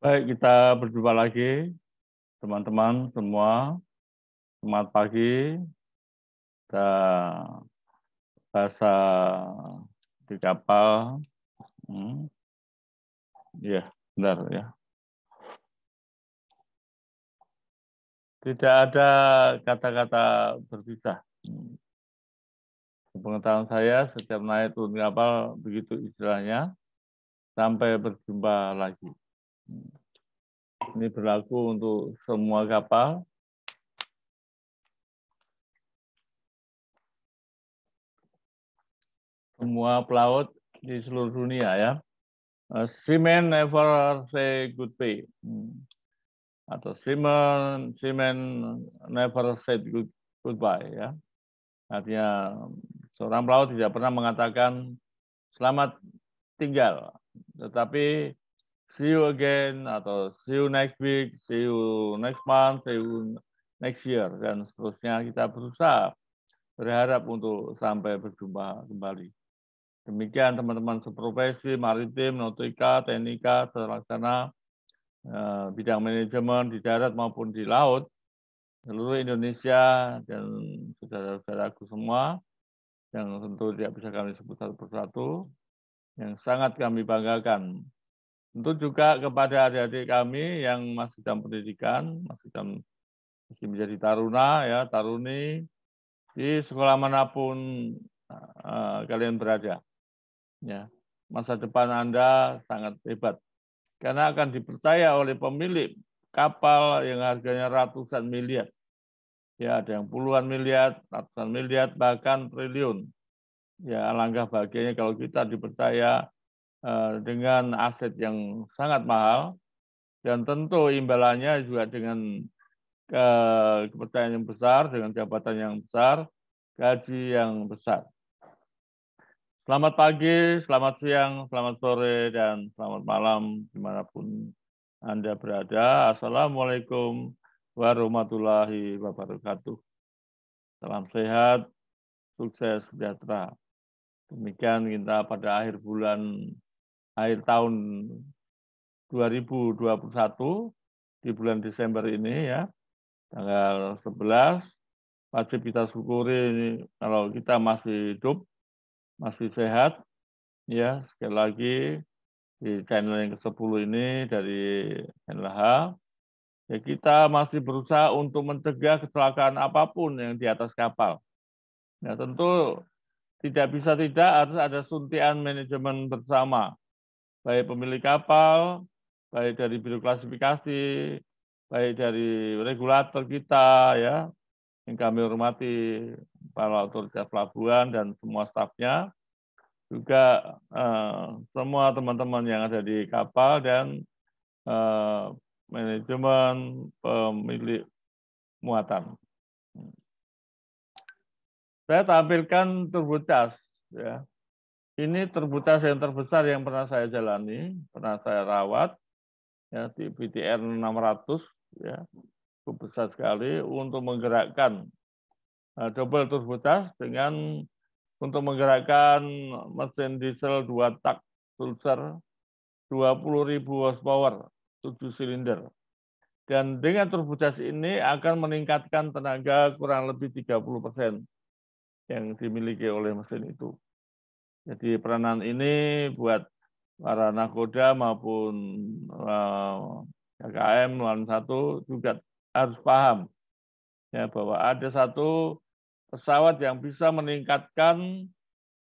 Baik, kita berjumpa lagi teman-teman semua. Selamat pagi. Kita bahasa di kapal. Hmm. Ya, benar ya. Tidak ada kata-kata berpisah. Hmm. Pengetahuan saya setiap naik turun kapal begitu istilahnya. Sampai berjumpa lagi. Ini berlaku untuk semua kapal. Semua pelaut di seluruh dunia ya. Eh, seaman never say goodbye. Hmm. Atau seaman, seaman never say good, goodbye ya. Artinya seorang pelaut tidak pernah mengatakan selamat tinggal. Tetapi see you again atau see you next week, see you next month, see you next year dan seterusnya kita berusaha berharap untuk sampai berjumpa kembali. Demikian teman-teman seprofesi maritim, nautika, teknika, terlaksana eh, bidang manajemen di darat maupun di laut seluruh Indonesia dan saudara-saudaraku semua yang tentu tidak bisa kami sebut satu persatu yang sangat kami banggakan Tentu juga kepada adik-adik kami yang masih dalam pendidikan, masih dalam masih menjadi taruna ya, taruni di sekolah manapun uh, kalian berada. Ya, masa depan Anda sangat hebat karena akan dipercaya oleh pemilik kapal yang harganya ratusan miliar. Ya, ada yang puluhan miliar, ratusan miliar, bahkan triliun. Ya, alangkah bahagianya kalau kita dipercaya Eh, dengan aset yang sangat mahal dan tentu imbalannya juga dengan eh, kepercayaan yang besar, dengan jabatan yang besar, gaji yang besar. Selamat pagi, selamat siang, selamat sore, dan selamat malam dimanapun Anda berada. Assalamualaikum warahmatullahi wabarakatuh. Salam sehat, sukses, sejahtera. Demikian kita pada akhir bulan akhir tahun 2021 di bulan Desember ini ya tanggal 11 wajib kita syukuri kalau kita masih hidup masih sehat ya sekali lagi di channel yang ke-10 ini dari NLH ya kita masih berusaha untuk mencegah kecelakaan apapun yang di atas kapal. Ya tentu tidak bisa tidak harus ada suntian manajemen bersama baik pemilik kapal, baik dari biro klasifikasi, baik dari regulator kita ya, yang kami hormati para otoritas pelabuhan dan semua stafnya, juga eh, semua teman-teman yang ada di kapal dan eh, manajemen pemilik muatan. Saya tampilkan turbo charge ya ini terbutas yang terbesar yang pernah saya jalani, pernah saya rawat ya di BTR 600 ya besar sekali untuk menggerakkan eh, double turbotas dengan untuk menggerakkan mesin diesel 2 tak Sulzer 20.000 horsepower 7 silinder. Dan dengan turbojas ini akan meningkatkan tenaga kurang lebih 30% yang dimiliki oleh mesin itu. Jadi peranan ini buat para nakoda maupun eh, KKM lawan satu juga harus paham ya bahwa ada satu pesawat yang bisa meningkatkan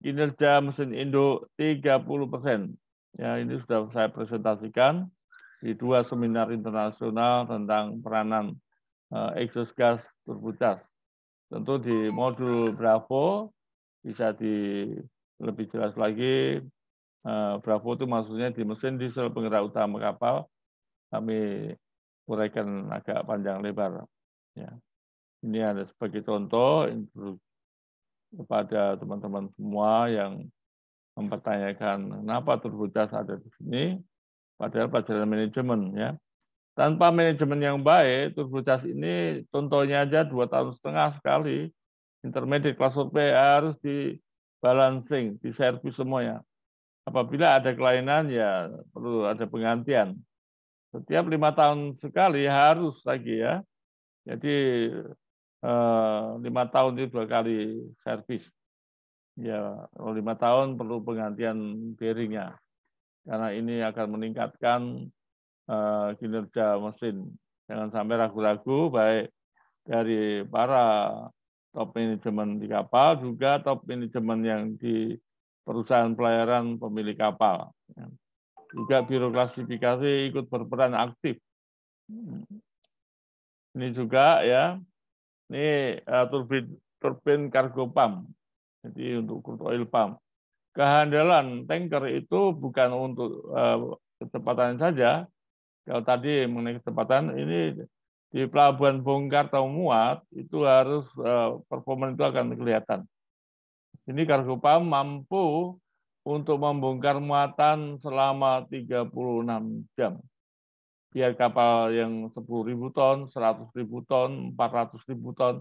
kinerja mesin induk 30 persen. Ya, ini sudah saya presentasikan di dua seminar internasional tentang peranan eh, eksos gas turbocas. Tentu di modul Bravo bisa di lebih jelas lagi eh, Bravo itu maksudnya di mesin diesel penggerak utama kapal kami uraikan agak panjang lebar. Ya. Ini ada sebagai contoh kepada teman-teman semua yang mempertanyakan kenapa turbojas ada di sini, padahal pelajaran manajemen ya. Tanpa manajemen yang baik, turbojas ini contohnya aja dua tahun setengah sekali intermediate kelas P harus di balancing, di servis semuanya. Apabila ada kelainan ya perlu ada penggantian. Setiap lima tahun sekali harus lagi ya. Jadi eh, lima tahun itu dua kali servis. Ya lima tahun perlu penggantian bearingnya karena ini akan meningkatkan eh, kinerja mesin. Jangan sampai ragu-ragu baik dari para top manajemen di kapal, juga top manajemen yang di perusahaan pelayaran pemilik kapal. Ya. Juga biro klasifikasi ikut berperan aktif. Ini juga ya, ini uh, turbin, turbin kargo pump, jadi untuk crude oil pump. Kehandalan tanker itu bukan untuk uh, kecepatan saja, kalau tadi mengenai kecepatan ini di pelabuhan bongkar atau muat itu harus eh, performa itu akan kelihatan. Ini kargo PAM mampu untuk membongkar muatan selama 36 jam. Biar kapal yang 10.000 ton, 100.000 ton, 400.000 ton.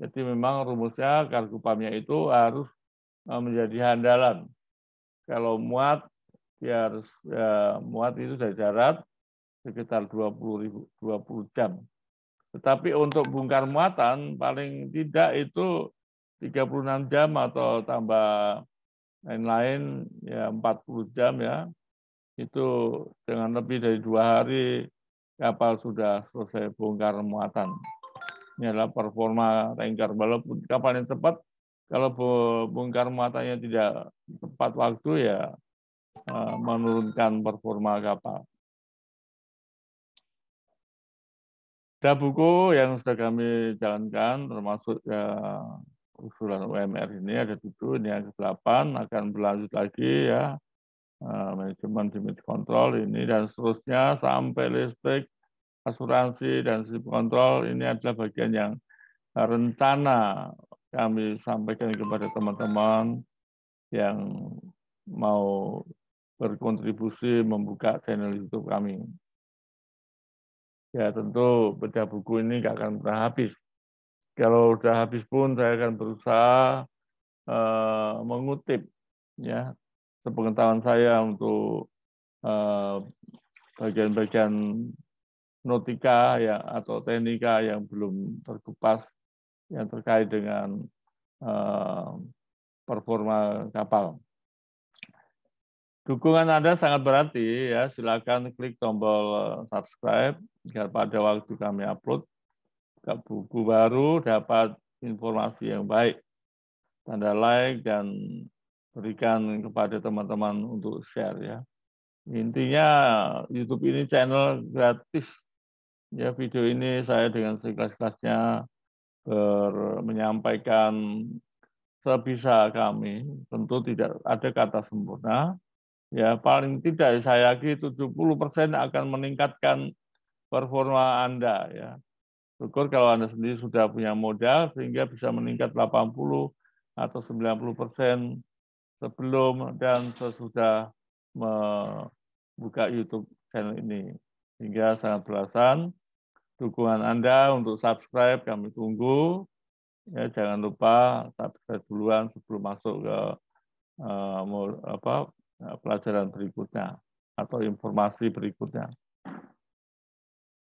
Jadi memang rumusnya kargo pamnya itu harus eh, menjadi handalan. Kalau muat, biar ya, eh, muat itu dari darat sekitar 20, ribu, 20 jam tetapi untuk bongkar muatan paling tidak itu 36 jam atau tambah lain-lain ya 40 jam ya. Itu dengan lebih dari dua hari kapal sudah selesai bongkar muatan. Ini adalah performa tanker. Walaupun kapal yang tepat, kalau bongkar muatannya tidak tepat waktu ya eh, menurunkan performa kapal. Ada buku yang sudah kami jalankan, termasuk ya, usulan UMR ini ada tujuh, ini yang ke-8, akan berlanjut lagi ya, eh, manajemen limit control ini, dan seterusnya sampai listrik, asuransi, dan sistem kontrol, ini adalah bagian yang rencana kami sampaikan kepada teman-teman yang mau berkontribusi membuka channel YouTube kami ya tentu bedah buku ini nggak akan pernah habis. Kalau sudah habis pun saya akan berusaha uh, mengutip ya sepengetahuan saya untuk bagian eh, bagian-bagian notika ya atau teknika yang belum terkupas yang terkait dengan uh, performa kapal. Dukungan Anda sangat berarti ya. Silakan klik tombol eh, subscribe agar pada waktu kami upload ke buku baru dapat informasi yang baik. Tanda like dan berikan kepada teman-teman untuk share ya. Intinya YouTube ini channel gratis. Ya video ini saya dengan sekelas-kelasnya menyampaikan sebisa kami, tentu tidak ada kata sempurna, ya paling tidak ya, saya yakin 70% persen akan meningkatkan performa Anda ya. Syukur kalau Anda sendiri sudah punya modal sehingga bisa meningkat 80 atau 90 persen sebelum dan sesudah membuka YouTube channel ini. Sehingga sangat belasan dukungan Anda untuk subscribe kami tunggu. Ya, jangan lupa subscribe duluan sebelum masuk ke uh, apa Eh, pelajaran berikutnya atau informasi berikutnya.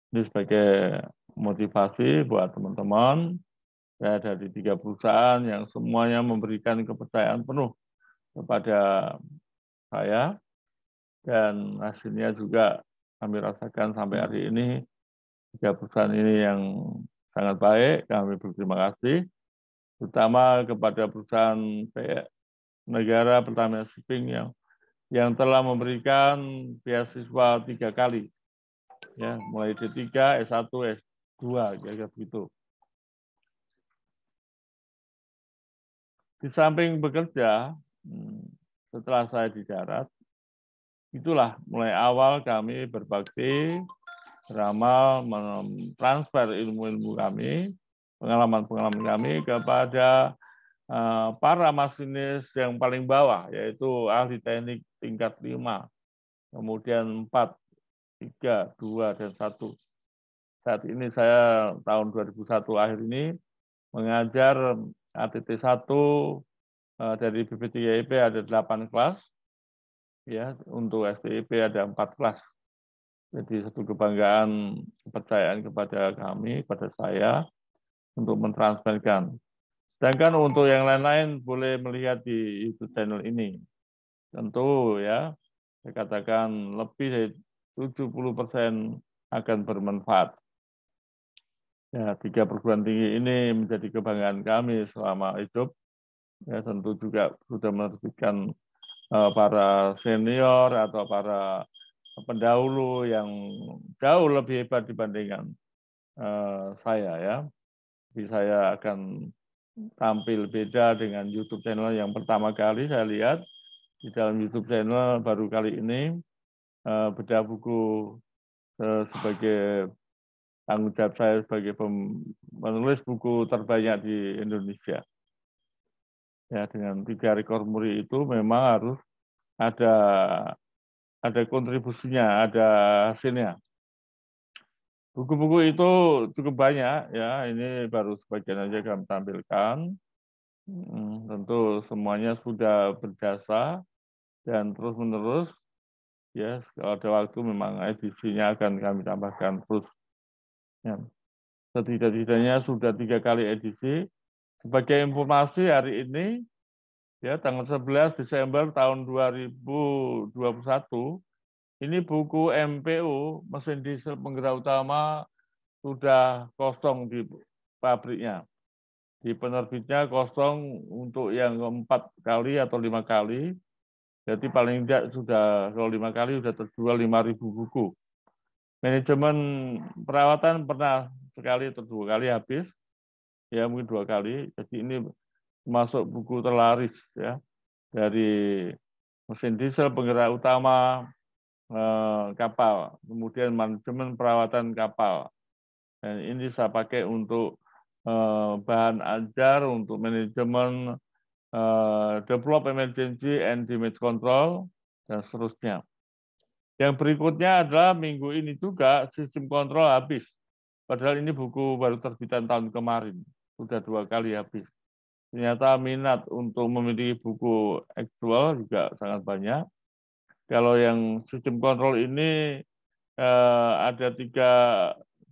Ini sebagai motivasi buat teman-teman saya dari tiga perusahaan yang semuanya memberikan kepercayaan penuh kepada saya dan hasilnya juga kami rasakan sampai hari ini tiga perusahaan ini yang sangat baik kami berterima kasih terutama kepada perusahaan negara Pertamina Shipping yang yang telah memberikan beasiswa tiga kali. Ya, mulai D3, S1, S2, kira-kira begitu. Di samping bekerja, hmm, setelah saya di darat, itulah mulai awal kami berbakti, ramal mentransfer ilmu-ilmu kami, pengalaman-pengalaman kami kepada Eh, para masinis yang paling bawah, yaitu ahli teknik tingkat 5, kemudian 4, 3, 2, dan 1. Saat ini saya tahun 2001 akhir ini mengajar ATT 1 eh, dari BPTIP ada 8 kelas, ya untuk STIP ada 4 kelas. Jadi satu kebanggaan kepercayaan kepada kami, kepada saya, untuk mentransferkan Sedangkan untuk yang lain-lain boleh melihat di YouTube channel ini. Tentu ya, saya katakan lebih dari 70% persen akan bermanfaat. Ya, tiga perguruan tinggi ini menjadi kebanggaan kami selama hidup. Ya, tentu juga sudah menerbitkan eh, para senior atau para pendahulu yang jauh lebih hebat dibandingkan eh, saya ya. Jadi saya akan tampil beda dengan YouTube channel yang pertama kali saya lihat di dalam YouTube channel baru kali ini eh, beda buku eh, sebagai tanggung jawab saya sebagai penulis buku terbanyak di Indonesia. Ya dengan tiga rekor muri itu memang harus ada ada kontribusinya, ada hasilnya. Buku-buku itu cukup banyak ya. Ini baru sebagian aja kami tampilkan. tentu semuanya sudah berjasa dan terus menerus ya kalau ada waktu memang edisinya akan kami tambahkan terus ya. setidak-tidaknya sudah tiga kali edisi sebagai informasi hari ini ya tanggal 11 Desember tahun 2021 ini buku MPU, mesin diesel penggerak utama, sudah kosong di pabriknya. Di penerbitnya kosong untuk yang empat kali atau lima kali. Jadi paling tidak sudah kalau lima kali sudah terjual lima ribu buku. Manajemen perawatan pernah sekali atau dua kali habis, ya mungkin dua kali. Jadi ini masuk buku terlaris ya dari mesin diesel penggerak utama Eh, kapal, kemudian manajemen perawatan kapal. Dan ini saya pakai untuk eh, bahan ajar, untuk manajemen eh, develop emergency and damage control, dan seterusnya. Yang berikutnya adalah minggu ini juga sistem kontrol habis. Padahal ini buku baru terbitan tahun kemarin. Sudah dua kali habis. Ternyata minat untuk memiliki buku aktual juga sangat banyak kalau yang sistem kontrol ini eh, ada tiga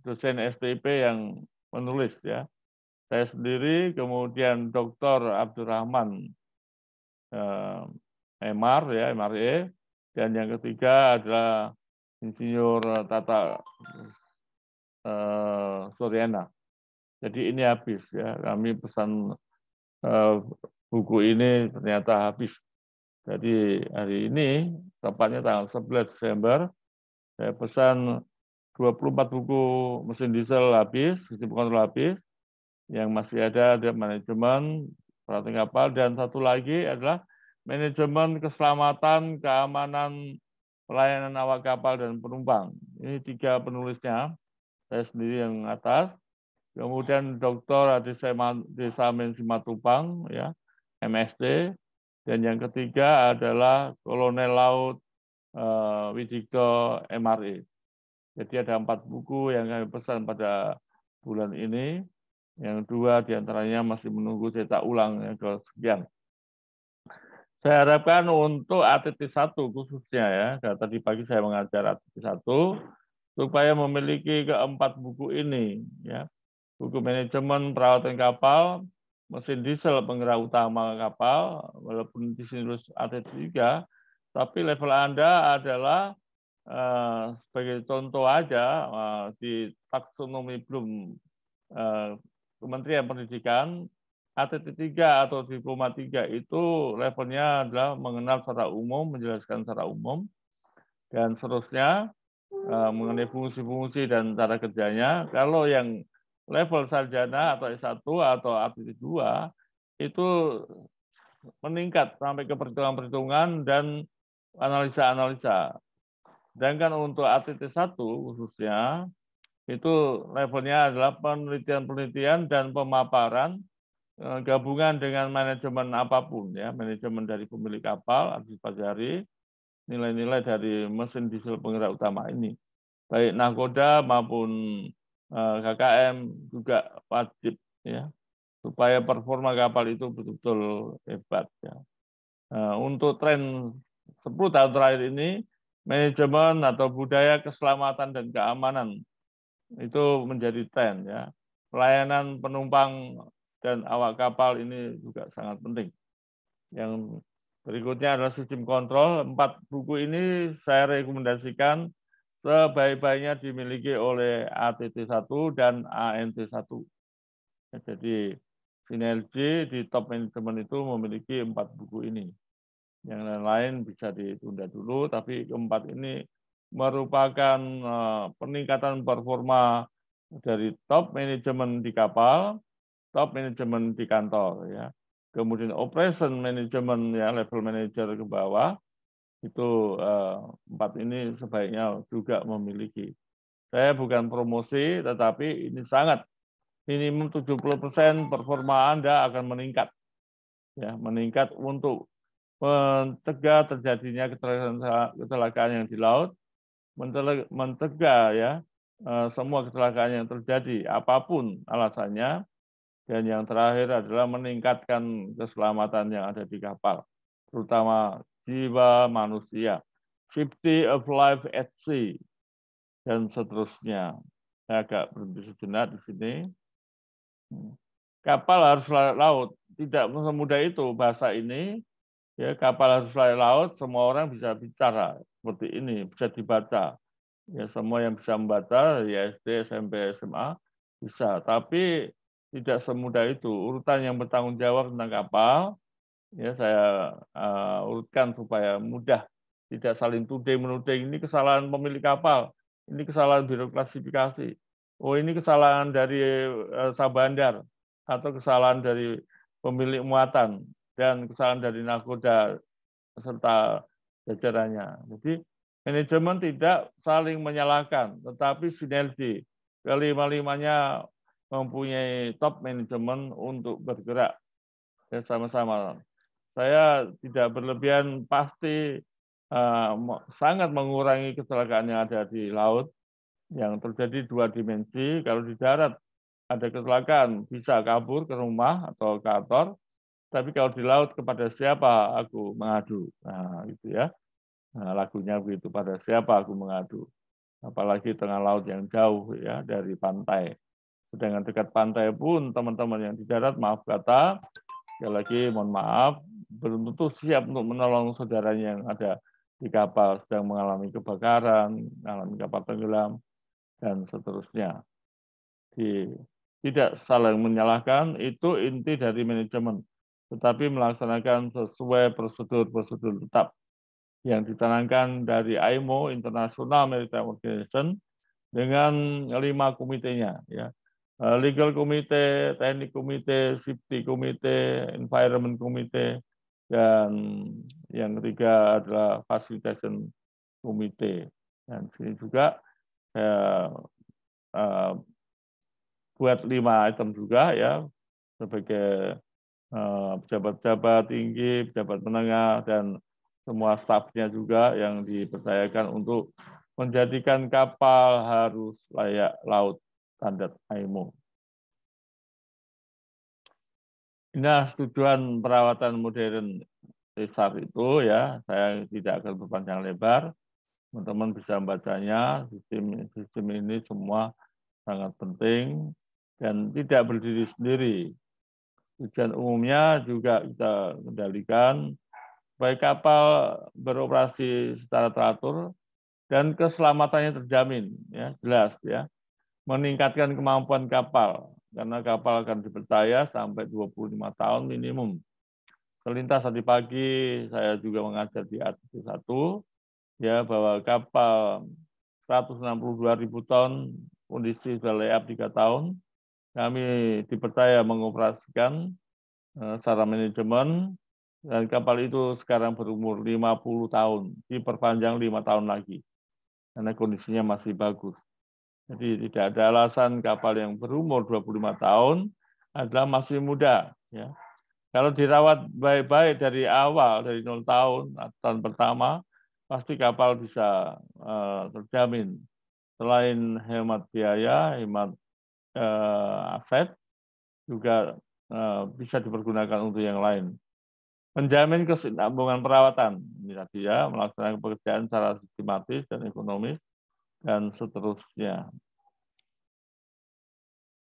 dosen STIP yang menulis ya. Saya sendiri, kemudian Dr. Abdurrahman eh, MR ya, MRE, dan yang ketiga adalah Insinyur Tata eh, Soriana. Jadi ini habis ya. Kami pesan eh, buku ini ternyata habis jadi hari ini, tepatnya tanggal 11 Desember, saya pesan 24 buku mesin diesel lapis, sistem kontrol lapis, yang masih ada ada manajemen perhatian kapal, dan satu lagi adalah manajemen keselamatan, keamanan pelayanan awak kapal dan penumpang. Ini tiga penulisnya, saya sendiri yang atas. Kemudian Dr. Desa Mensimatupang, ya, MSD, dan yang ketiga adalah Kolonel Laut uh, eh, Widikto MRI. Jadi ada empat buku yang kami pesan pada bulan ini. Yang dua diantaranya masih menunggu cetak ulang yang ke sekian. Saya harapkan untuk ATT 1 khususnya ya, Karena tadi pagi saya mengajar ATT 1, supaya memiliki keempat buku ini ya buku manajemen perawatan kapal mesin diesel penggerak utama kapal, walaupun di sini terus AT3, tapi level Anda adalah eh, sebagai contoh aja eh, di taksonomi belum eh, Kementerian Pendidikan ATT3 atau diploma 3 itu levelnya adalah mengenal secara umum, menjelaskan secara umum, dan seterusnya mengenai fungsi-fungsi dan cara kerjanya. Kalau yang level sarjana atau S1 atau S2 itu meningkat sampai ke perhitungan-perhitungan dan analisa-analisa. Sedangkan untuk ATT 1 khususnya itu levelnya adalah penelitian-penelitian dan pemaparan eh, gabungan dengan manajemen apapun ya, manajemen dari pemilik kapal, antisipasi hari, nilai-nilai dari mesin diesel penggerak utama ini, baik nakoda maupun Eh, KKM juga wajib ya supaya performa kapal itu betul-betul hebat ya. Eh, untuk tren 10 tahun terakhir ini manajemen atau budaya keselamatan dan keamanan itu menjadi tren ya. Pelayanan penumpang dan awak kapal ini juga sangat penting. Yang berikutnya adalah sistem kontrol. Empat buku ini saya rekomendasikan sebaik-baiknya dimiliki oleh ATT1 dan ANT1. Jadi sinergi di top management itu memiliki empat buku ini. Yang lain-lain bisa ditunda dulu, tapi keempat ini merupakan eh, peningkatan performa dari top management di kapal, top management di kantor, ya. Kemudian operation management ya level manager ke bawah, itu eh, empat ini sebaiknya juga memiliki. Saya bukan promosi, tetapi ini sangat minimum 70% performa Anda akan meningkat. Ya, meningkat untuk mencegah terjadinya kecelakaan yang di laut, mencegah ya eh, semua kecelakaan yang terjadi apapun alasannya dan yang terakhir adalah meningkatkan keselamatan yang ada di kapal terutama jiwa manusia, Fifty of Life at Sea, dan seterusnya. Saya agak berhenti sejenak di sini. Kapal harus laut, laut. Tidak semudah itu bahasa ini. Ya, kapal harus laut, laut, semua orang bisa bicara seperti ini, bisa dibaca. Ya, semua yang bisa membaca, ya SD, SMP, SMA, bisa. Tapi tidak semudah itu. Urutan yang bertanggung jawab tentang kapal ya saya uh, urutkan supaya mudah tidak saling tuding menuding ini kesalahan pemilik kapal ini kesalahan biro oh ini kesalahan dari uh, sabandar atau kesalahan dari pemilik muatan dan kesalahan dari nakoda serta jajarannya jadi manajemen tidak saling menyalahkan tetapi sinergi kelima limanya mempunyai top manajemen untuk bergerak ya sama-sama saya tidak berlebihan pasti uh, sangat mengurangi kecelakaan yang ada di laut yang terjadi dua dimensi. Kalau di darat ada kecelakaan bisa kabur ke rumah atau ke kantor, tapi kalau di laut kepada siapa aku mengadu. Nah, gitu ya. Nah, lagunya begitu pada siapa aku mengadu. Apalagi tengah laut yang jauh ya dari pantai. Sedangkan dekat pantai pun teman-teman yang di darat maaf kata Sekali lagi mohon maaf, belum tentu siap untuk menolong saudaranya yang ada di kapal sedang mengalami kebakaran, mengalami kapal tenggelam, dan seterusnya. Di, tidak saling menyalahkan, itu inti dari manajemen, tetapi melaksanakan sesuai prosedur-prosedur tetap yang ditanamkan dari IMO, International Maritime Organization, dengan lima komitenya. Ya. Eh, legal komite, teknik komite, safety komite, environment komite, dan yang ketiga adalah facilitation komite. Dan sini juga saya uh, eh, eh, buat lima item juga ya sebagai pejabat-pejabat uh, tinggi, pejabat menengah, dan semua stafnya juga yang dipercayakan untuk menjadikan kapal harus layak laut standar IMO. Nah, tujuan perawatan modern besar itu ya, saya tidak akan berpanjang lebar. Teman-teman bisa membacanya, sistem sistem ini semua sangat penting dan tidak berdiri sendiri. Tujuan umumnya juga kita kendalikan baik kapal beroperasi secara teratur dan keselamatannya terjamin ya jelas ya meningkatkan kemampuan kapal karena kapal akan dipercaya sampai 25 tahun minimum. Selintas tadi pagi saya juga mengajar di artikel 1 ya bahwa kapal 162 ribu ton kondisi sudah layup 3 tahun. Kami dipercaya mengoperasikan eh, secara manajemen dan kapal itu sekarang berumur 50 tahun, diperpanjang 5 tahun lagi karena kondisinya masih bagus. Jadi tidak ada alasan kapal yang berumur 25 tahun adalah masih muda. Ya. Kalau dirawat baik-baik dari awal, dari 0 tahun, tahun pertama, pasti kapal bisa uh, terjamin. Selain hemat biaya, hemat uh, aset, juga uh, bisa dipergunakan untuk yang lain. Menjamin kesinambungan perawatan, ini tadi ya, melaksanakan pekerjaan secara sistematis dan ekonomis, dan seterusnya.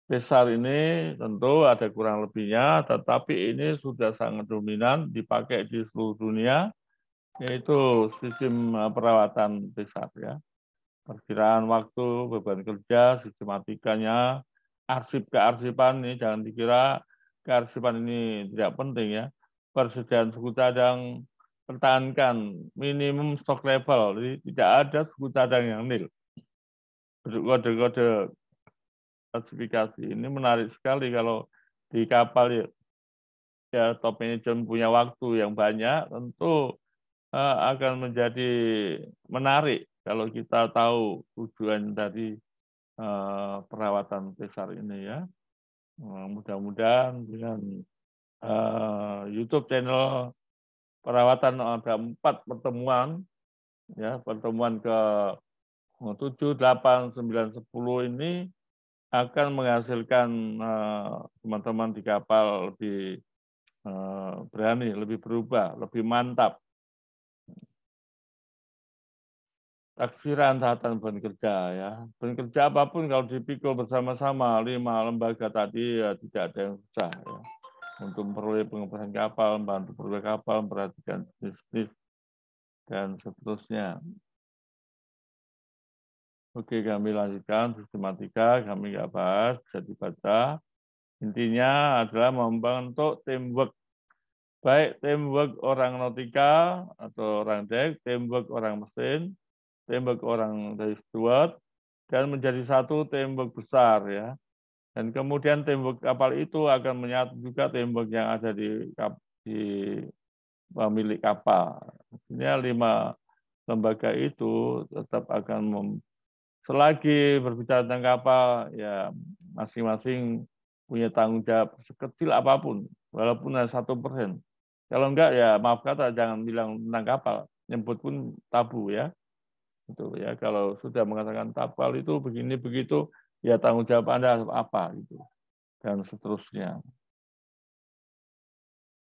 Besar ini tentu ada kurang lebihnya, tetapi ini sudah sangat dominan dipakai di seluruh dunia, yaitu sistem eh, perawatan besar ya. Perkiraan waktu, beban kerja, sistematikanya, arsip kearsipan ini jangan dikira kearsipan ini tidak penting ya. Persediaan suku cadang pertahankan minimum stock level, jadi tidak ada suku cadang yang nil kode-kode klasifikasi ini menarik sekali kalau di kapal ya, ya top manager punya waktu yang banyak tentu uh, akan menjadi menarik kalau kita tahu tujuan dari uh, perawatan besar ini ya. Uh, Mudah-mudahan dengan uh, YouTube channel perawatan ada empat pertemuan ya pertemuan ke 7, 8, 9, 10 ini akan menghasilkan eh, teman-teman di kapal lebih eh, berani, lebih berubah, lebih mantap. Takfiran satan kerja ya. kerja apapun kalau dipikul bersama-sama lima lembaga tadi ya tidak ada yang susah ya. Untuk memperoleh pengembangan kapal, membantu perubahan kapal, memperhatikan bisnis dan seterusnya. Oke, kami lanjutkan sistematika, kami nggak bahas, bisa dibaca. Intinya adalah membentuk teamwork. Baik teamwork orang notika atau orang dek, teamwork orang mesin, teamwork orang dari steward, dan menjadi satu teamwork besar ya. Dan kemudian teamwork kapal itu akan menyatu juga teamwork yang ada di, di pemilik kapal. Artinya lima lembaga itu tetap akan selagi berbicara tentang kapal, ya masing-masing punya tanggung jawab sekecil apapun, walaupun hanya satu persen. Kalau enggak ya maaf kata jangan bilang tentang kapal, nyebut pun tabu ya. Itu ya kalau sudah mengatakan kapal itu begini begitu, ya tanggung jawab Anda apa gitu dan seterusnya.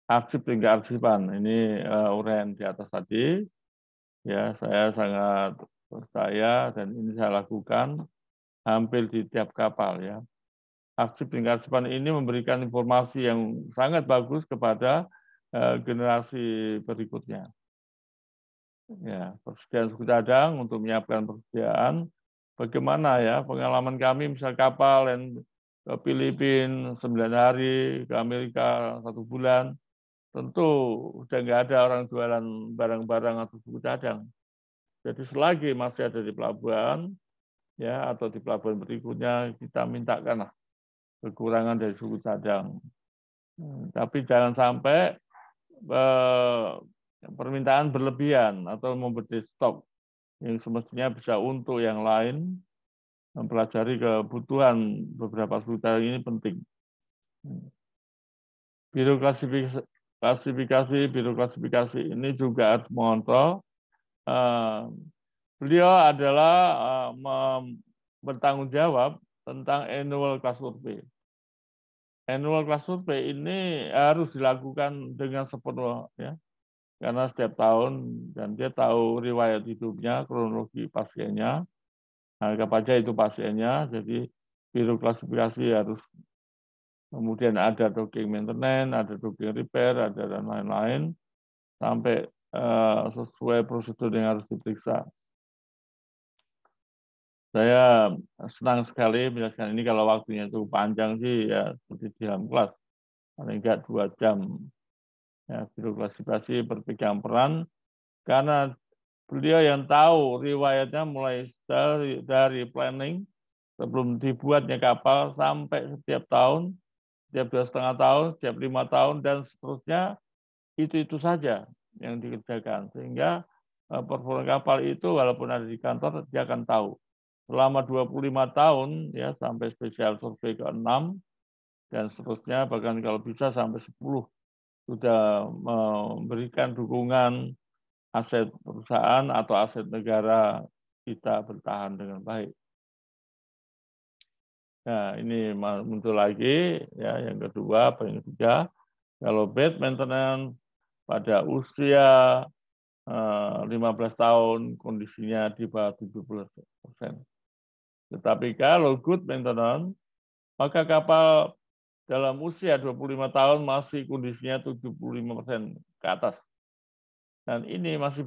Arsip hingga arsipan ini uh, eh, urean di atas tadi, ya saya sangat percaya dan ini saya lakukan hampir di tiap kapal ya. Aksi peningkatan ini memberikan informasi yang sangat bagus kepada eh, generasi berikutnya. Ya, persediaan suku cadang untuk menyiapkan persediaan. Bagaimana ya pengalaman kami misal kapal dan ke Filipina 9 hari, ke Amerika satu bulan, tentu sudah nggak ada orang jualan barang-barang atau suku cadang. Jadi selagi masih ada di pelabuhan, ya atau di pelabuhan berikutnya kita mintakanlah kekurangan dari suku cadang. Hmm, tapi jangan sampai eh, permintaan berlebihan atau membeli stok yang semestinya bisa untuk yang lain. Mempelajari kebutuhan beberapa suku cadang ini penting. Hmm. Biro klasifikasi, klasifikasi, biro klasifikasi ini juga harus mengontrol beliau adalah eh, bertanggung jawab tentang annual class survey. Annual class survey ini harus dilakukan dengan sepenuh ya, karena setiap tahun dan dia tahu riwayat hidupnya, kronologi pasiennya, harga pajak itu pasiennya, jadi biro klasifikasi harus kemudian ada docking maintenance, ada docking repair, ada dan lain-lain sampai Eh, sesuai prosedur yang harus diperiksa. Saya senang sekali menjelaskan ini kalau waktunya itu panjang sih ya seperti di dalam kelas paling enggak dua jam. Ya, klasifikasi berpegang peran karena beliau yang tahu riwayatnya mulai dari, dari planning sebelum dibuatnya kapal sampai setiap tahun, setiap dua setengah tahun, setiap lima tahun dan seterusnya itu itu saja yang dikerjakan sehingga eh, performa kapal itu walaupun ada di kantor dia akan tahu selama 25 tahun ya sampai spesial survei ke-6 dan seterusnya bahkan kalau bisa sampai 10 sudah memberikan dukungan aset perusahaan atau aset negara kita bertahan dengan baik. Nah, ini muncul lagi ya yang kedua, apa yang ketiga. Kalau bad maintenance pada usia 15 eh, tahun kondisinya di bawah 70 persen. Tetapi kalau good maintenance, maka kapal dalam usia 25 tahun masih kondisinya 75 persen ke atas. Dan ini masih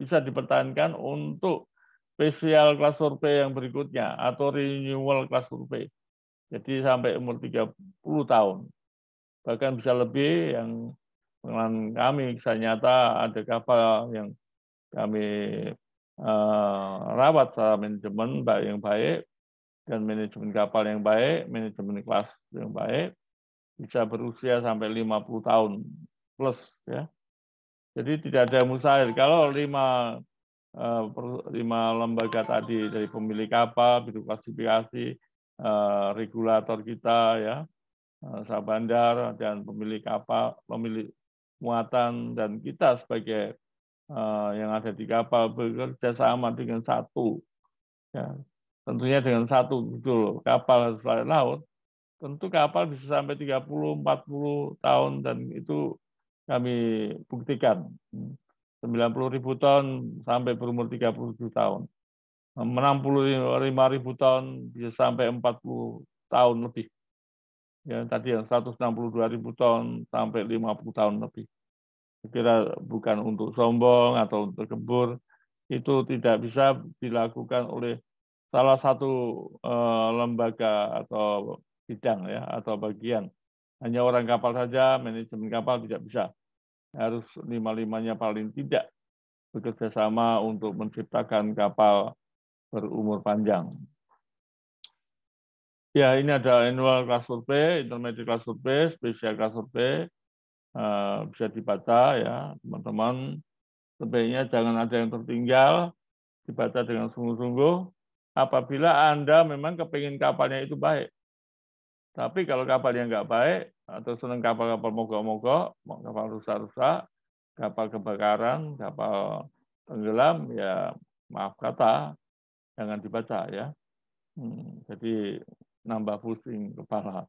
bisa dipertahankan untuk spesial kelas survei yang berikutnya atau renewal kelas survei. Jadi sampai umur 30 tahun. Bahkan bisa lebih yang pengalaman kami saya nyata ada kapal yang kami uh, rawat secara manajemen baik yang baik dan manajemen kapal yang baik, manajemen kelas yang baik bisa berusia sampai 50 tahun plus ya. Jadi tidak ada mustahil kalau lima eh, lima lembaga tadi dari pemilik kapal, biro klasifikasi, eh, regulator kita ya, sabandar dan pemilik kapal, pemilik muatan dan kita sebagai uh, yang ada di kapal bekerja sama dengan satu ya tentunya dengan satu judul gitu kapal selayar laut tentu kapal bisa sampai 30 40 tahun dan itu kami buktikan 90 ribu tahun sampai berumur 37 tahun 65 ribu tahun bisa sampai 40 tahun lebih ya tadi yang 162 ribu ton sampai 50 tahun lebih. kira bukan untuk sombong atau untuk kebur, itu tidak bisa dilakukan oleh salah satu eh, lembaga atau bidang ya atau bagian. Hanya orang kapal saja, manajemen kapal tidak bisa. Harus lima-limanya paling tidak bekerja sama untuk menciptakan kapal berumur panjang. Ya, ini ada annual class survey, intermediate class survey, special class survey. Uh, bisa dibaca ya, teman-teman. Sebaiknya jangan ada yang tertinggal, dibaca dengan sungguh-sungguh. Apabila Anda memang kepingin kapalnya itu baik. Tapi kalau kapalnya nggak baik, atau senang kapal-kapal mogok-mogok, kapal rusak-rusak, kapal kebakaran, kapal tenggelam, ya maaf kata, jangan dibaca ya. Hmm, jadi nambah pusing kepala.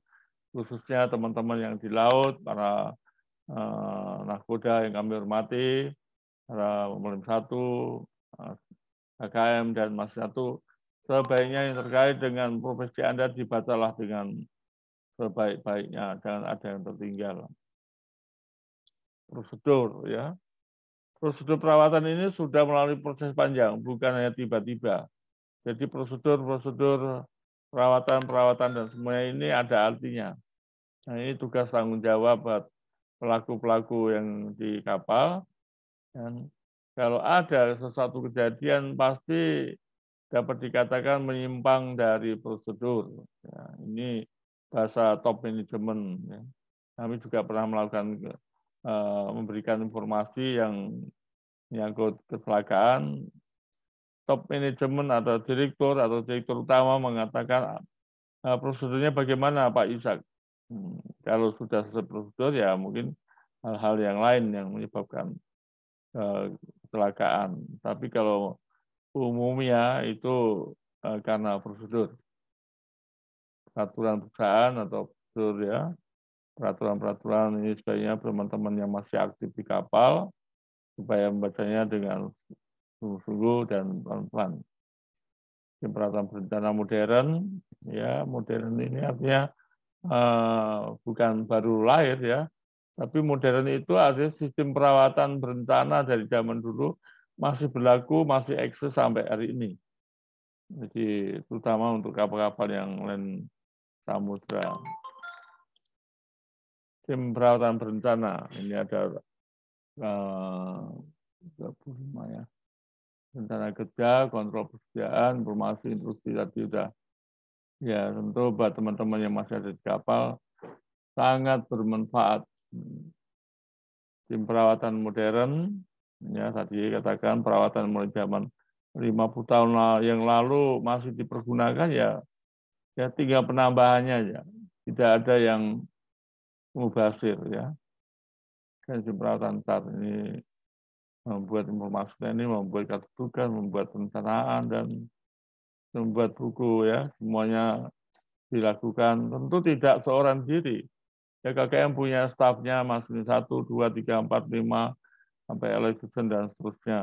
Khususnya teman-teman yang di laut, para eh, nahkoda yang kami hormati, para pemerintah satu, eh, KKM dan Mas satu, sebaiknya yang terkait dengan profesi Anda dibacalah dengan sebaik-baiknya, jangan ada yang tertinggal. Prosedur ya. Prosedur perawatan ini sudah melalui proses panjang, bukan hanya tiba-tiba. Jadi prosedur-prosedur perawatan-perawatan dan semuanya ini ada artinya. Nah, ini tugas tanggung jawab buat pelaku-pelaku yang di kapal. Dan kalau ada sesuatu kejadian pasti dapat dikatakan menyimpang dari prosedur. Ya, ini bahasa top management. Ya. Kami juga pernah melakukan uh, memberikan informasi yang menyangkut kecelakaan top management atau direktur atau direktur utama mengatakan nah, prosedurnya bagaimana Pak Isak. Hmm, kalau sudah sesuai prosedur ya mungkin hal-hal yang lain yang menyebabkan uh, kecelakaan. Tapi kalau umumnya itu uh, karena prosedur peraturan perusahaan atau prosedur ya peraturan-peraturan ini sebaiknya teman-teman yang masih aktif di kapal supaya membacanya dengan sungguh dan pelan-pelan. perawatan berencana modern, ya modern ini artinya uh, bukan baru lahir ya, tapi modern itu artinya sistem perawatan berencana dari zaman dulu masih berlaku, masih eksis sampai hari ini. Jadi terutama untuk kapal-kapal yang lain samudra. Tim perawatan berencana ini ada uh, eh, 35 ya rencana kerja, kontrol persediaan, informasi instruksi tadi sudah. Ya, tentu buat teman-teman yang masih ada di kapal sangat bermanfaat. Tim perawatan modern, ya tadi katakan perawatan mulai zaman 50 tahun yang lalu masih dipergunakan ya ya tiga penambahannya ya. Tidak ada yang mubasir ya. Kan perawatan saat ini membuat informasi ini membuat kartu tugas, membuat perencanaan dan membuat buku ya semuanya dilakukan tentu tidak seorang diri ya KKM punya stafnya maksudnya satu dua tiga empat lima sampai election dan seterusnya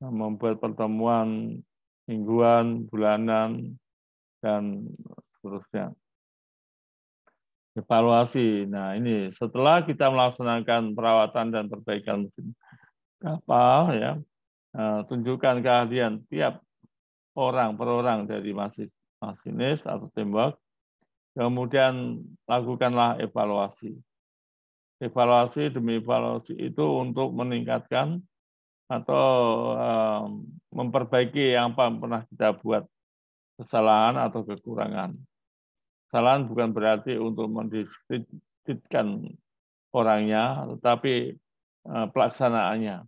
nah, membuat pertemuan mingguan bulanan dan seterusnya evaluasi nah ini setelah kita melaksanakan perawatan dan perbaikan mesin kapal ya nah, tunjukkan keahlian tiap orang per orang dari masinis atau tembak kemudian lakukanlah evaluasi evaluasi demi evaluasi itu untuk meningkatkan atau um, memperbaiki yang pernah kita buat kesalahan atau kekurangan. Kesalahan bukan berarti untuk mendiskreditkan orangnya, tetapi Eh, pelaksanaannya.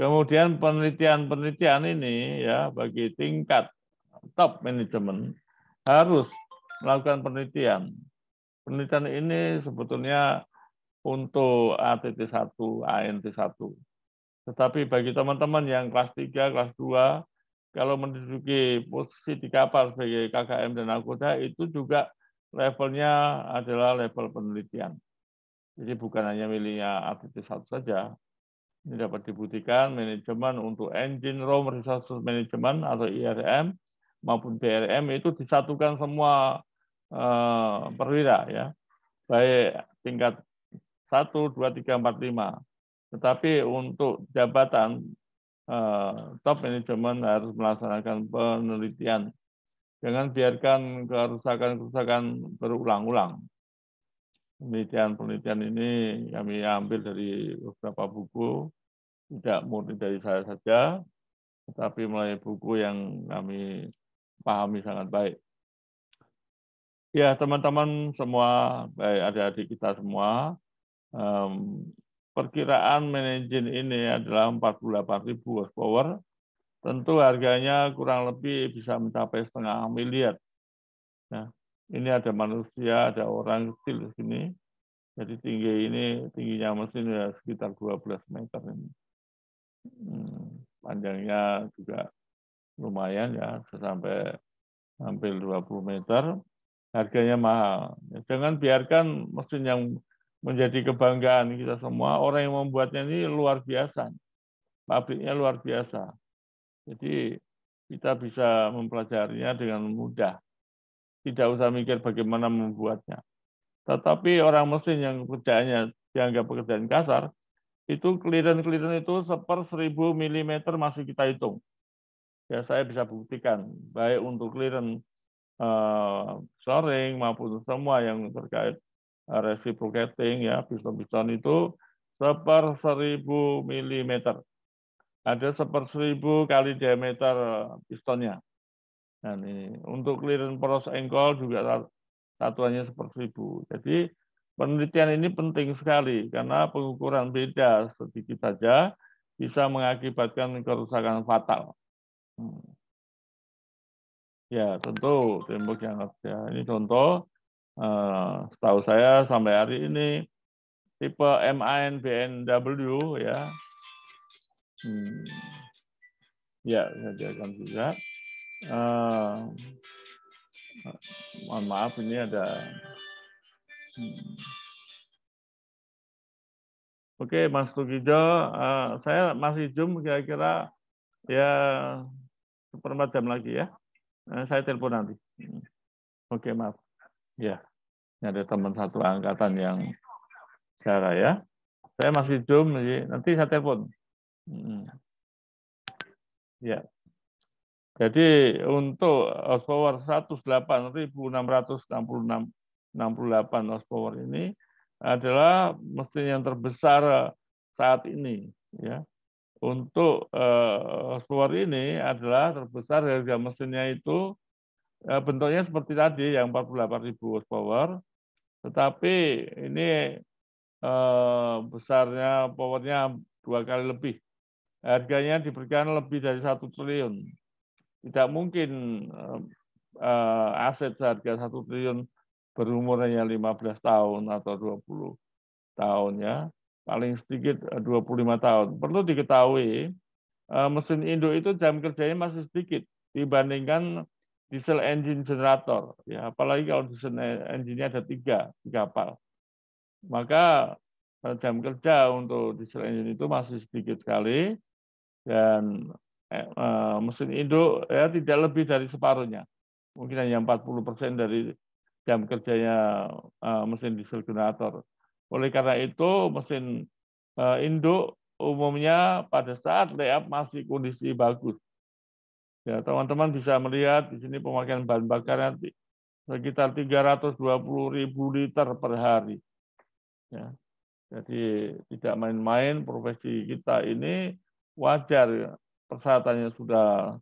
Kemudian penelitian-penelitian ini ya bagi tingkat top manajemen harus melakukan penelitian. Penelitian ini sebetulnya untuk ATT1, ANT1. Tetapi bagi teman-teman yang kelas 3, kelas 2, kalau menduduki posisi di kapal sebagai KKM dan anggota itu juga levelnya adalah level penelitian. Jadi bukan hanya miliknya APT satu saja. Ini dapat dibuktikan manajemen untuk engine room resource management atau IRM e maupun BRM itu disatukan semua eh, perwira ya. Baik tingkat 1 2 3 4 5. Tetapi untuk jabatan eh, top manajemen harus melaksanakan penelitian. Jangan biarkan kerusakan-kerusakan berulang-ulang penelitian-penelitian ini kami ambil dari beberapa buku, tidak murni dari saya saja, tetapi melalui buku yang kami pahami sangat baik. Ya, teman-teman semua, baik adik-adik kita semua, um, perkiraan manajin ini adalah 48 48.000 horsepower. Tentu harganya kurang lebih bisa mencapai setengah miliar. Nah, ini ada manusia, ada orang kecil di sini. Jadi tinggi ini, tingginya mesin ya sekitar 12 meter ini. Hmm, panjangnya juga lumayan ya, sampai hampir 20 meter. Harganya mahal. Ya, jangan biarkan mesin yang menjadi kebanggaan kita semua. Orang yang membuatnya ini luar biasa. Pabriknya luar biasa. Jadi kita bisa mempelajarinya dengan mudah tidak usah mikir bagaimana membuatnya. Tetapi orang mesin yang kerjanya dianggap pekerjaan kasar, itu keliran-keliran itu seper seribu milimeter masih kita hitung. Ya saya bisa buktikan, baik untuk keliran uh, eh, soring maupun semua yang terkait eh, reciprocating ya piston-piston itu seper seribu milimeter. Ada seper seribu kali diameter eh, pistonnya. Nah, ini. Untuk clearance poros engkol juga satuannya seribu. Jadi penelitian ini penting sekali karena pengukuran beda sedikit saja bisa mengakibatkan kerusakan fatal. Hmm. Ya, tentu tembok yang ya. Ini contoh, eh, setahu saya sampai hari ini tipe MINBNW ya. Hmm. Ya, saya juga. Eh, mohon maaf ini ada. Hmm. Oke, Mas Tugijo, uh, eh, saya masih zoom kira-kira ya seperempat jam lagi ya. Uh, saya telepon nanti. Hmm. Oke, maaf. Ya, ini ada teman satu angkatan yang cara ya. Saya masih zoom, nanti saya telepon. Hmm. Ya. Jadi untuk horsepower 108.668 horsepower ini adalah mesin yang terbesar saat ini ya. Untuk uh, eh, horsepower ini adalah terbesar harga mesinnya itu uh, bentuknya seperti tadi yang 48.000 horsepower tetapi ini uh, besarnya powernya dua kali lebih. Harganya diberikan lebih dari satu triliun tidak mungkin uh, aset seharga satu triliun berumur hanya 15 tahun atau 20 tahun ya paling sedikit 25 eh, tahun. Perlu diketahui mesin induk itu jam kerjanya masih sedikit dibandingkan diesel engine generator. Ya, apalagi kalau diesel engine-nya ada tiga di kapal. Maka jam kerja untuk diesel engine itu masih sedikit sekali dan Eh, eh, mesin induk ya tidak lebih dari separuhnya. Mungkin hanya 40 persen dari jam kerjanya eh, mesin diesel generator. Oleh karena itu, mesin induk umumnya pada saat layup masih kondisi bagus. Ya, teman-teman bisa melihat di sini pemakaian bahan bakar nanti sekitar 320 ribu liter per hari. Ya, jadi tidak main-main profesi kita ini wajar persyaratannya sudah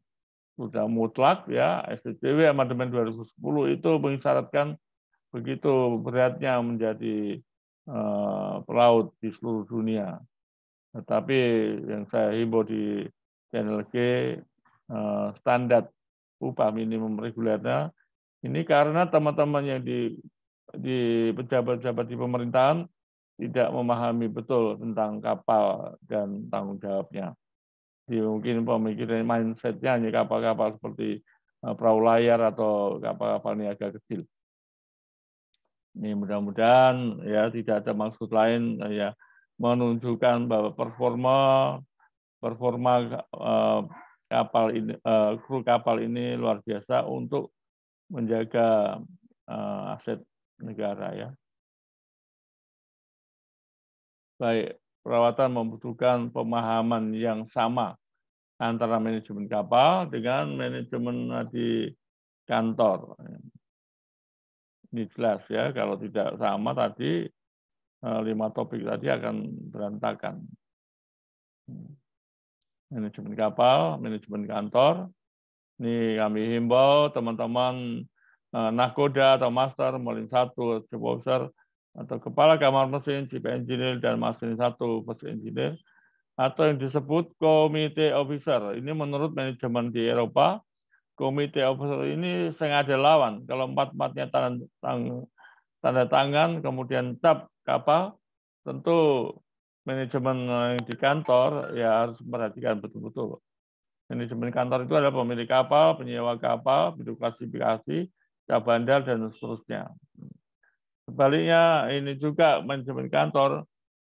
sudah mutlak ya SPCW amandemen 2010 itu mengisyaratkan begitu beratnya menjadi uh, pelaut di seluruh dunia. Tetapi yang saya himbau di Channel G uh, standar upah minimum regulernya ini karena teman-teman yang di di pejabat-pejabat di pemerintahan tidak memahami betul tentang kapal dan tanggung jawabnya di ya, mungkin pemikiran mindsetnya hanya kapal-kapal seperti eh, perahu layar atau kapal-kapal niaga kecil. Ini mudah-mudahan ya tidak ada maksud lain ya menunjukkan bahwa performa performa uh, kapal ini uh, kru kapal ini luar biasa untuk menjaga uh, aset negara ya. Baik, perawatan membutuhkan pemahaman yang sama antara manajemen kapal dengan manajemen di kantor. Ini jelas ya, kalau tidak sama tadi, eh, lima topik tadi akan berantakan. Manajemen kapal, manajemen kantor, ini kami himbau teman-teman eh, nakoda atau master, maling satu, supervisor, atau kepala kamar mesin, chief engineer dan mesin satu mesin engineer atau yang disebut komite officer. Ini menurut manajemen di Eropa, komite officer ini sengaja lawan. Kalau empat-empatnya tanda, tanda tangan, kemudian cap kapal, tentu manajemen yang di kantor ya harus memperhatikan betul-betul. Manajemen kantor itu adalah pemilik kapal, penyewa kapal, klasifikasi, cap cabandar, dan seterusnya. Sebaliknya ini juga manajemen kantor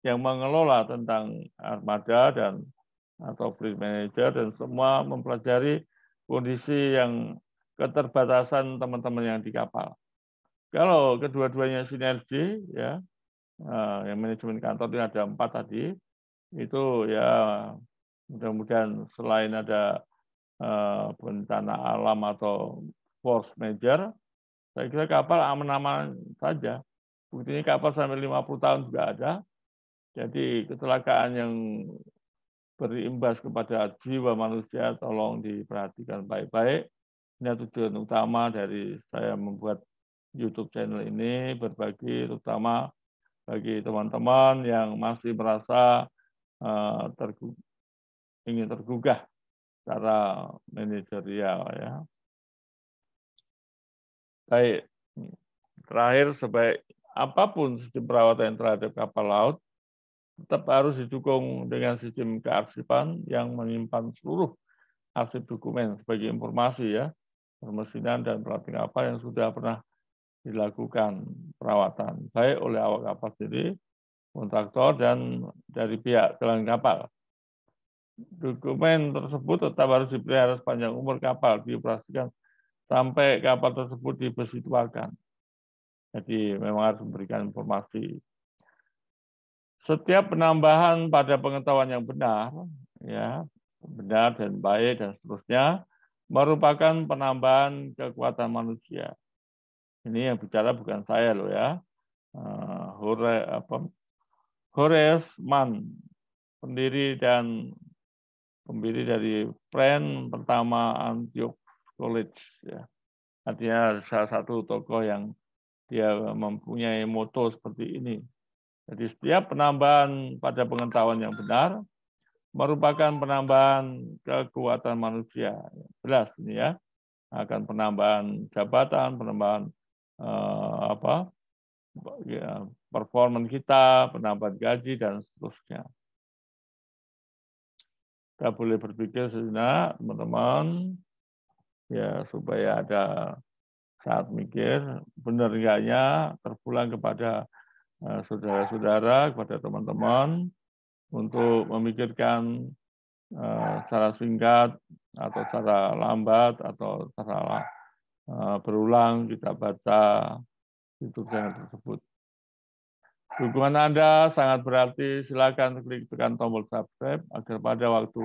yang mengelola tentang armada dan atau fleet manager dan semua mempelajari kondisi yang keterbatasan teman-teman yang di kapal. Kalau kedua-duanya sinergi, ya, eh, yang manajemen kantor itu ada empat tadi, itu ya mudah-mudahan selain ada eh, bencana alam atau force major, saya kira kapal aman-aman saja. Buktinya kapal sampai 50 tahun juga ada. Jadi kecelakaan yang berimbas kepada jiwa manusia tolong diperhatikan baik-baik. Ini tujuan utama dari saya membuat YouTube channel ini berbagi terutama bagi teman-teman yang masih merasa uh, eh, tergug ingin tergugah secara manajerial ya Baik. Terakhir sebaik apapun sistem perawatan terhadap kapal laut tetap harus didukung dengan sistem kearsipan yang menyimpan seluruh arsip dokumen sebagai informasi ya permesinan dan pelatihan apa yang sudah pernah dilakukan perawatan baik oleh awak kapal sendiri kontraktor dan dari pihak jalan kapal. Dokumen tersebut tetap harus dipelihara sepanjang umur kapal dioperasikan sampai kapal tersebut dibesituakan. Jadi memang harus memberikan informasi. Setiap penambahan pada pengetahuan yang benar, ya benar dan baik dan seterusnya, merupakan penambahan kekuatan manusia. Ini yang bicara bukan saya loh ya. Hore, eh, apa, Horace Mann, pendiri dan pembiri dari brand pertama Antioch College. Ya. Artinya salah satu tokoh yang dia mempunyai moto seperti ini. Jadi setiap penambahan pada pengetahuan yang benar merupakan penambahan kekuatan manusia. Jelas ini ya akan penambahan jabatan, penambahan eh, apa ya, performa kita, penambahan gaji dan seterusnya. Kita boleh berpikir sejenak, teman-teman, ya supaya ada saat mikir benar enggaknya terpulang kepada eh, saudara-saudara kepada teman-teman untuk memikirkan eh, secara singkat atau secara lambat atau secara eh, berulang kita baca itu tersebut. Dukungan Anda sangat berarti. Silakan klik tekan tombol subscribe agar pada waktu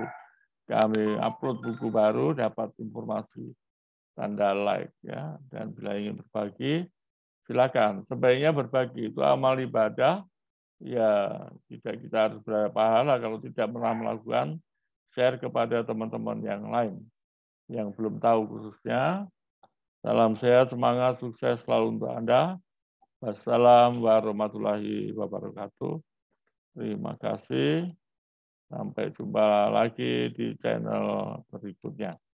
kami upload buku baru dapat informasi tanda like ya dan bila ingin berbagi silakan sebaiknya berbagi itu amal ibadah ya tidak kita harus berada pahala kalau tidak pernah melakukan share kepada teman-teman yang lain yang belum tahu khususnya salam sehat semangat sukses selalu untuk anda Wassalamualaikum warahmatullahi wabarakatuh. Terima kasih. Sampai jumpa lagi di channel berikutnya.